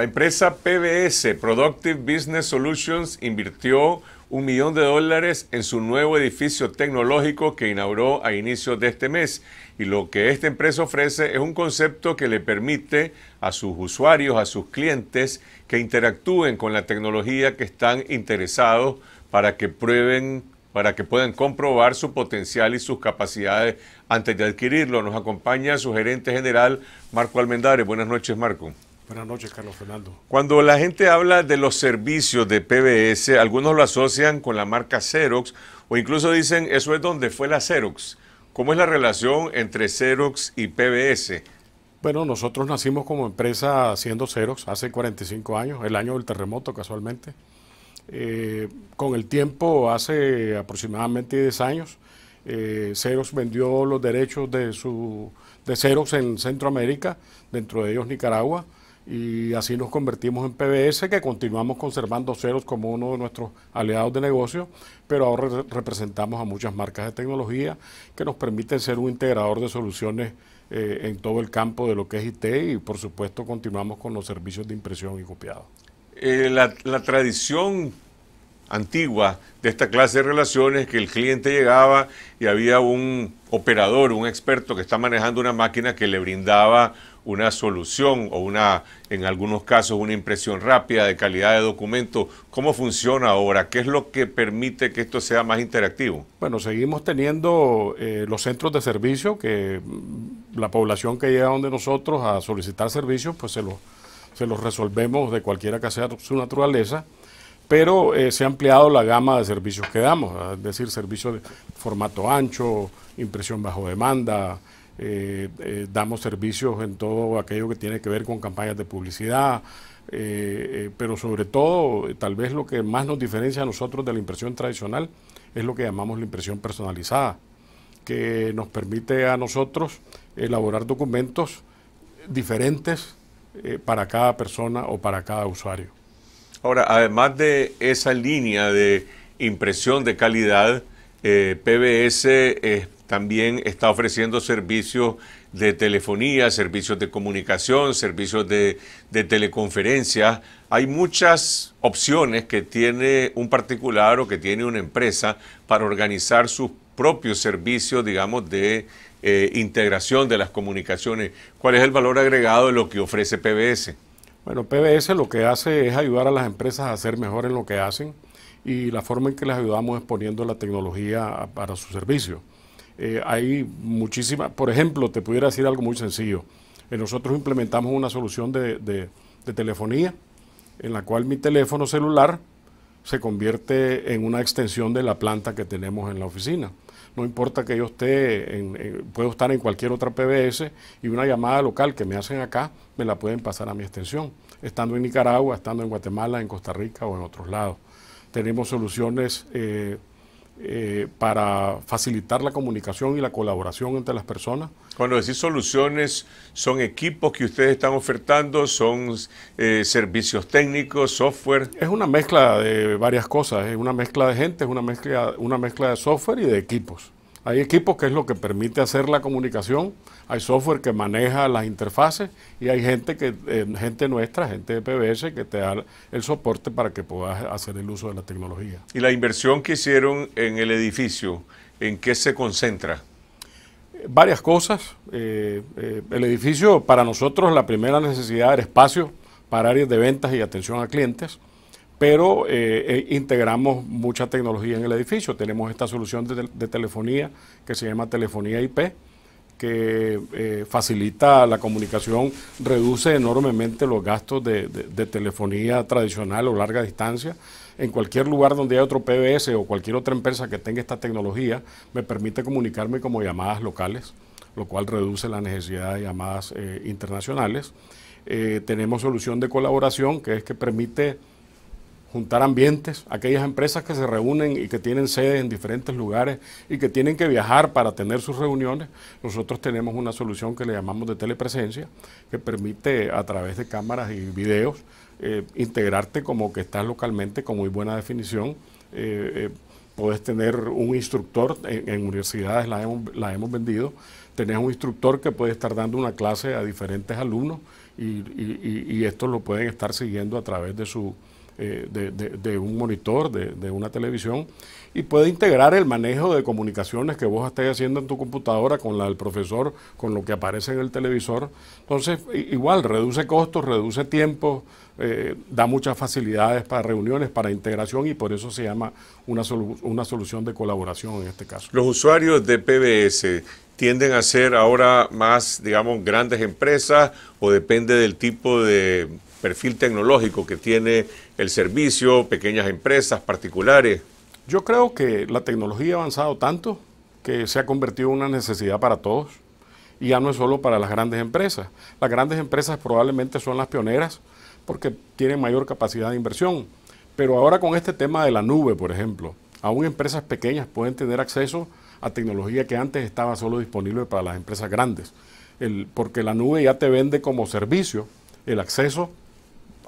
La empresa PBS, Productive Business Solutions, invirtió un millón de dólares en su nuevo edificio tecnológico que inauguró a inicios de este mes. Y lo que esta empresa ofrece es un concepto que le permite a sus usuarios, a sus clientes, que interactúen con la tecnología que están interesados para que prueben para que puedan comprobar su potencial y sus capacidades antes de adquirirlo. Nos acompaña su gerente general, Marco Almendares. Buenas noches, Marco. Buenas noches, Carlos Fernando. Cuando la gente habla de los servicios de PBS, algunos lo asocian con la marca Xerox o incluso dicen, eso es donde fue la Xerox. ¿Cómo es la relación entre Xerox y PBS? Bueno, nosotros nacimos como empresa haciendo Xerox hace 45 años, el año del terremoto casualmente. Eh, con el tiempo, hace aproximadamente 10 años, eh, Xerox vendió los derechos de, su, de Xerox en Centroamérica, dentro de ellos Nicaragua y así nos convertimos en PBS, que continuamos conservando ceros como uno de nuestros aliados de negocio, pero ahora representamos a muchas marcas de tecnología que nos permiten ser un integrador de soluciones eh, en todo el campo de lo que es IT y por supuesto continuamos con los servicios de impresión y copiado. Eh, la, tradición antigua de esta clase de relaciones que el cliente llegaba y había un operador, un experto que está manejando una máquina que le brindaba una solución o una, en algunos casos, una impresión rápida de calidad de documento. ¿Cómo funciona ahora? ¿Qué es lo que permite que esto sea más interactivo? Bueno, seguimos teniendo eh, los centros de servicio que mm, la población que llega donde nosotros a solicitar servicios, pues se los se resolvemos de cualquiera que sea su naturaleza, pero eh, se ha ampliado la gama de servicios que damos, ah, es decir, servicios de formato ancho, impresión bajo demanda, eh, eh, damos servicios en todo aquello que tiene que ver con campañas de publicidad, eh, pero sobre todo, tal vez lo que más nos diferencia a nosotros de la impresión tradicional es lo que llamamos la impresión personalizada, que nos permite a nosotros elaborar documentos diferentes para cada persona o para cada usuario. Ahora, además de esa línea de impresión de calidad, PBS es también está ofreciendo servicios de telefonía, servicios de comunicación, servicios de, teleconferencia. Hay muchas opciones que tiene un particular o que tiene una empresa para organizar sus propios servicios, digamos, de eh, integración de las comunicaciones. ¿Cuál es el valor agregado de lo que ofrece PBS? Bueno, PBS lo que hace es ayudar a las empresas a ser mejor en lo que hacen y la forma en que les ayudamos es poniendo la tecnología para su servicio. Eh, hay muchísimas, por ejemplo, te pudiera decir algo muy sencillo. Eh, nosotros implementamos una solución de, telefonía en la cual mi teléfono celular se convierte en una extensión de la planta que tenemos en la oficina. No importa que yo esté, puedo estar en cualquier otra PBS y una llamada local que me hacen acá me la pueden pasar a mi extensión, estando en Nicaragua, estando en Guatemala, en Costa Rica o en otros lados. Tenemos soluciones eh, eh, para facilitar la comunicación y la colaboración entre las personas. Cuando decís soluciones, son equipos que ustedes están ofertando, son eh, servicios técnicos, software. Es una mezcla de varias cosas, es una mezcla de gente, es una mezcla, una mezcla de software y de equipos. Hay equipos que es lo que permite hacer la comunicación, hay software que maneja las interfaces y hay gente que eh, gente nuestra, gente de PBS que te da el soporte para que puedas hacer el uso de la tecnología. ¿Y la inversión que hicieron en el edificio, en qué se concentra? Varias cosas. Eh, eh, el edificio, para nosotros, la primera necesidad era espacio para áreas de ventas y atención a clientes pero eh, eh, integramos mucha tecnología en el edificio. Tenemos esta solución de, telefonía que se llama telefonía IP, que eh, facilita la comunicación, reduce enormemente los gastos de, telefonía tradicional o larga distancia. En cualquier lugar donde haya otro PBS o cualquier otra empresa que tenga esta tecnología, me permite comunicarme como llamadas locales, lo cual reduce la necesidad de llamadas internacionales. tenemos solución de colaboración, que es que permite juntar ambientes, aquellas empresas que se reúnen y que tienen sedes en diferentes lugares y que tienen que viajar para tener sus reuniones, nosotros tenemos una solución que le llamamos de telepresencia, que permite a través de cámaras y videos eh, integrarte como que estás localmente con muy buena definición. Eh, eh, puedes tener un instructor, en, universidades la hemos, vendido, tenés un instructor que puede estar dando una clase a diferentes alumnos y estos lo pueden estar siguiendo a través de su eh, de, un monitor, de, una televisión, y puede integrar el manejo de comunicaciones que vos estés haciendo en tu computadora con la del profesor, con lo que aparece en el televisor. Entonces, igual, reduce costos, reduce tiempo, eh, da muchas facilidades para reuniones, para integración, y por eso se llama una, una solución de colaboración en este caso. Los usuarios de PBS tienden a ser ahora más, digamos, grandes empresas o depende del tipo de perfil tecnológico que tiene el servicio, pequeñas empresas, particulares? Yo creo que la tecnología ha avanzado tanto que se ha convertido en una necesidad para todos y ya no es solo para las grandes empresas. Las grandes empresas probablemente son las pioneras porque tienen mayor capacidad de inversión. Pero ahora con este tema de la nube, por ejemplo, aún empresas pequeñas pueden tener acceso a tecnología que antes estaba solo disponible para las empresas grandes. El, porque la nube ya te vende como servicio el acceso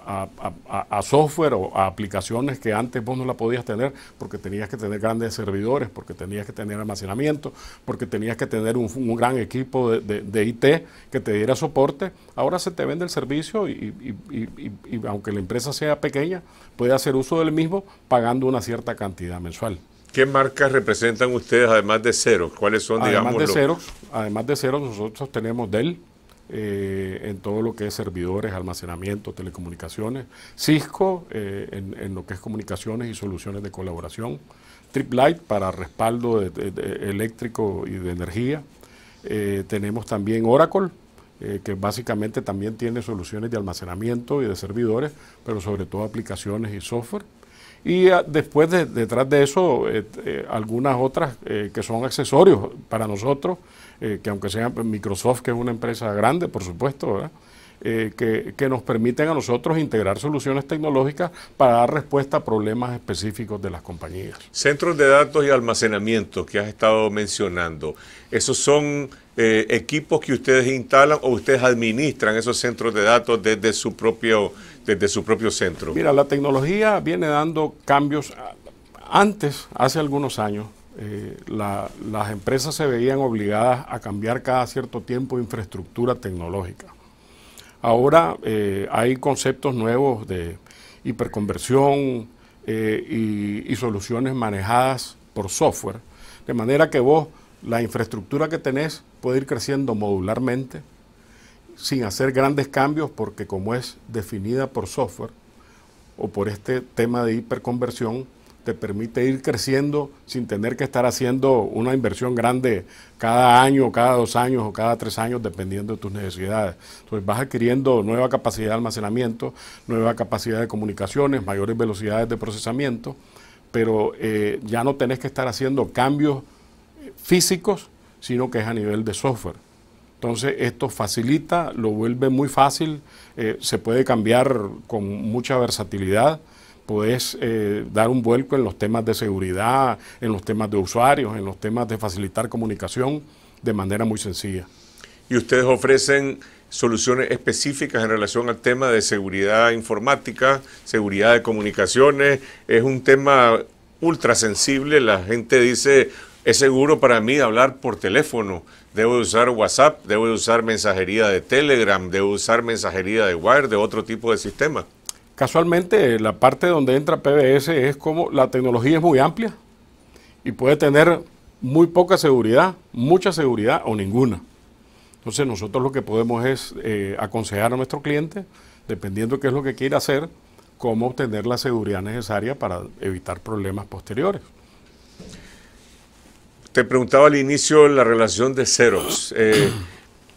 a, software o a aplicaciones que antes vos no la podías tener porque tenías que tener grandes servidores, porque tenías que tener almacenamiento, porque tenías que tener un, gran equipo de, de, IT que te diera soporte. Ahora se te vende el servicio y, y, y, aunque la empresa sea pequeña, puede hacer uso del mismo pagando una cierta cantidad mensual. ¿Qué marcas representan ustedes además de Cero? ¿Cuáles son, además de Además de Xerox, nosotros tenemos Dell, eh, en todo lo que es servidores, almacenamiento, telecomunicaciones, Cisco eh, en, lo que es comunicaciones y soluciones de colaboración, TripLight para respaldo eléctrico y de energía, eh, tenemos también Oracle, que básicamente también tiene soluciones de almacenamiento y de servidores, pero sobre todo aplicaciones y software. Y ah, después, detrás de eso, algunas otras que son accesorios para nosotros, eh, que aunque sea Microsoft, que es una empresa grande, por supuesto, eh, que, nos permiten a nosotros integrar soluciones tecnológicas para dar respuesta a problemas específicos de las compañías. Centros de datos y almacenamiento que has estado mencionando, ¿esos son eh, equipos que ustedes instalan o ustedes administran esos centros de datos desde su propio, desde su propio centro? Mira, la tecnología viene dando cambios antes, hace algunos años. Eh, las empresas se veían obligadas a cambiar cada cierto tiempo infraestructura tecnológica. Ahora eh, hay conceptos nuevos de hiperconversión eh, y, soluciones manejadas por software, de manera que vos la infraestructura que tenés puede ir creciendo modularmente, sin hacer grandes cambios, porque como es definida por software o por este tema de hiperconversión, te permite ir creciendo sin tener que estar haciendo una inversión grande cada año, cada dos años o cada tres años, dependiendo de tus necesidades. Entonces vas adquiriendo nueva capacidad de almacenamiento, nueva capacidad de comunicaciones, mayores velocidades de procesamiento, pero eh, ya no tenés que estar haciendo cambios eh, físicos, sino que es a nivel de software. Entonces esto facilita, lo vuelve muy fácil, eh, se puede cambiar con mucha versatilidad es eh, dar un vuelco en los temas de seguridad, en los temas de usuarios, en los temas de facilitar comunicación de manera muy sencilla. ¿Y ustedes ofrecen soluciones específicas en relación al tema de seguridad informática, seguridad de comunicaciones? Es un tema ultra sensible, la gente dice, es seguro para mí hablar por teléfono. Debo usar WhatsApp, debo usar mensajería de Telegram, debo usar mensajería de Wire, de otro tipo de sistema. Casualmente, la parte donde entra PBS es como la tecnología es muy amplia y puede tener muy poca seguridad, mucha seguridad o ninguna. Entonces nosotros lo que podemos es eh, aconsejar a nuestro cliente, dependiendo qué es lo que quiera hacer, cómo obtener la seguridad necesaria para evitar problemas posteriores. Te preguntaba al inicio la relación de ceros. Eh,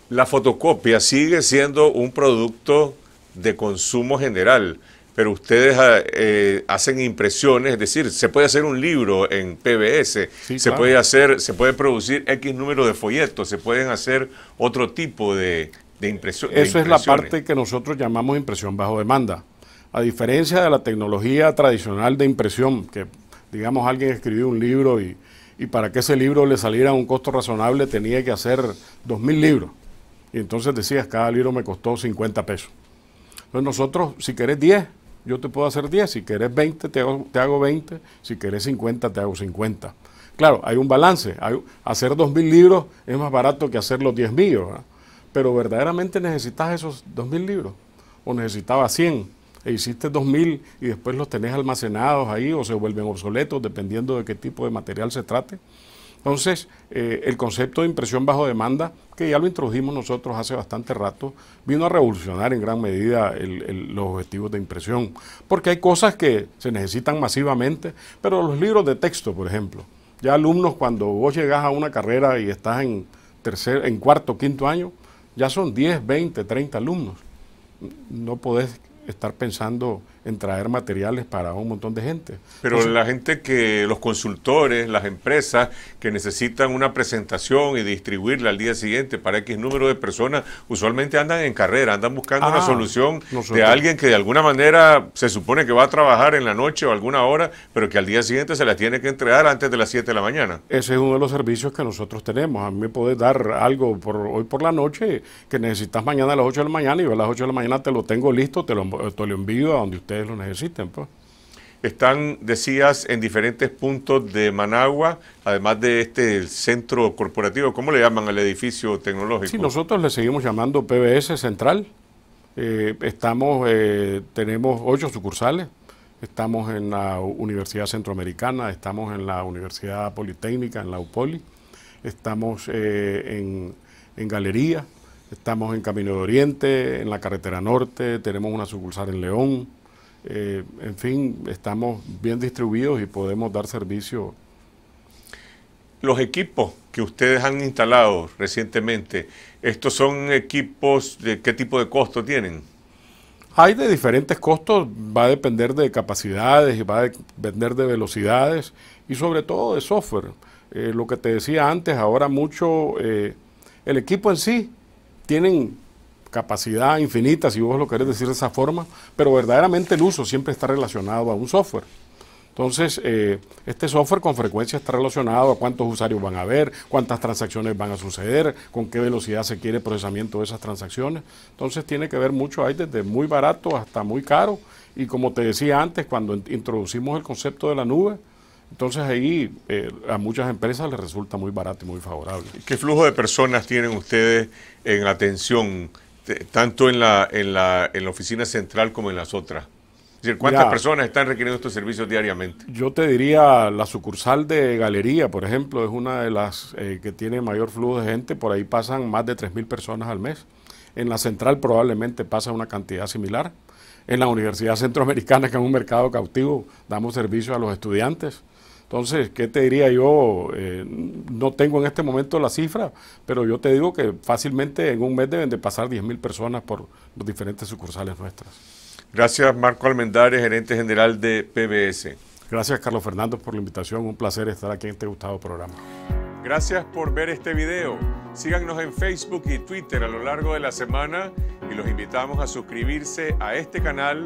la fotocopia sigue siendo un producto de consumo general pero ustedes ah, eh, hacen impresiones, es decir, se puede hacer un libro en PBS, se puede hacer, se puede producir X número de folletos, se pueden hacer otro tipo de, de, impresiones. Eso es la parte que nosotros llamamos impresión bajo demanda. A diferencia de la tecnología tradicional de impresión, que digamos alguien escribió un libro y, y para que ese libro le saliera a un costo razonable tenía que hacer 2.000 libros. Y entonces decías, cada libro me costó 50 pesos. Entonces nosotros, si querés 10, yo te puedo hacer 10, si querés 20, te hago, 20, si querés 50, te hago 50. Claro, hay un balance, hacer 2.000 libros es más barato que hacer los 10.000, ¿ah? pero verdaderamente necesitas esos 2.000 libros, o necesitabas 100, e hiciste 2.000 y después los tenés almacenados ahí o se vuelven obsoletos, dependiendo de qué tipo de material se trate. Entonces, eh, el concepto de impresión bajo demanda, que ya lo introdujimos nosotros hace bastante rato, vino a revolucionar en gran medida los objetivos de impresión, porque hay cosas que se necesitan masivamente, pero los libros de texto, por ejemplo, ya alumnos cuando vos llegás a una carrera y estás en, tercer, en cuarto, quinto año, ya son 10, 20, 30 alumnos. No podés estar pensando en traer materiales para un montón de gente. Pero la gente que, los consultores, las empresas que necesitan una presentación y distribuirla al día siguiente para X número de personas, usualmente andan en carrera, andan buscando una ah, solución de alguien que de alguna manera se supone que va a trabajar en la noche o alguna hora, pero que al día siguiente se la tiene que entregar antes de las 7 de la mañana. Ese es uno de los servicios que nosotros tenemos. A mí me puede dar algo por hoy por la noche que necesitas mañana a las 8 de la mañana y a las 8 de la mañana te lo tengo listo, te lo envío a donde usted lo necesiten. Pues. Están, decías, en diferentes puntos de Managua, además de este centro corporativo. ¿Cómo le llaman al edificio tecnológico? Sí, nosotros le seguimos llamando PBS Central. Eh, estamos, eh, tenemos ocho sucursales. Estamos en la Universidad Centroamericana, estamos en la Universidad Politécnica, en la UPOLI, estamos eh, en, en Galería, estamos en Camino de Oriente, en la Carretera Norte, tenemos una sucursal en León. Eh, en fin, estamos bien distribuidos y podemos dar servicio. Los equipos que ustedes han instalado recientemente, ¿estos son equipos de qué tipo de costo tienen? Hay de diferentes costos, va a depender de capacidades, va a depender de velocidades y sobre todo de software. Eh, lo que te decía antes, ahora mucho, eh, el equipo en sí tienen capacidad infinita, si vos lo querés decir de esa forma, pero verdaderamente el uso siempre está relacionado a un software. Entonces, eh, este software con frecuencia está relacionado a cuántos usuarios van a haber, cuántas transacciones van a suceder, con qué velocidad se quiere procesamiento de esas transacciones. Entonces, tiene que ver mucho, ahí, desde muy barato hasta muy caro. Y como te decía antes, cuando introducimos el concepto de la nube, entonces ahí eh, a muchas empresas les resulta muy barato y muy favorable. ¿Qué flujo de personas tienen ustedes en atención? Este, tanto en la, en, la, oficina central como en las otras? ¿cuántas personas están requiriendo estos servicios diariamente? Yo te diría, la sucursal de Galería, por ejemplo, es una de las eh, que tiene mayor flujo de gente, por ahí pasan más de 3.000 personas al mes. En la central probablemente pasa una cantidad similar. En la Universidad Centroamericana, que es un mercado cautivo, damos servicio a los estudiantes. Entonces, ¿qué te diría yo? Eh, no tengo en este momento la cifra, pero yo te digo que fácilmente en un mes deben de pasar 10.000 personas por los diferentes sucursales nuestras. Gracias, Marco Almendares, gerente general de PBS. Gracias, Carlos Fernando, por la invitación. Un placer estar aquí en este gustado programa. Gracias por ver este video. Síganos en Facebook y Twitter a lo largo de la semana y los invitamos a suscribirse a este canal